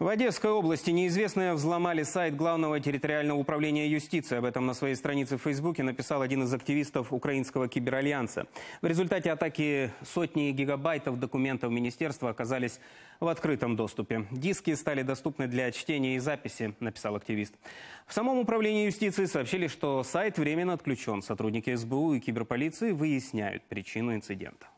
В Одесской области неизвестные взломали сайт Главного территориального управления юстиции. Об этом на своей странице в Фейсбуке написал один из активистов Украинского киберальянса. В результате атаки сотни гигабайтов документов министерства оказались в открытом доступе. Диски стали доступны для чтения и записи, написал активист. В самом управлении юстиции сообщили, что сайт временно отключен. Сотрудники СБУ и киберполиции выясняют причину инцидента.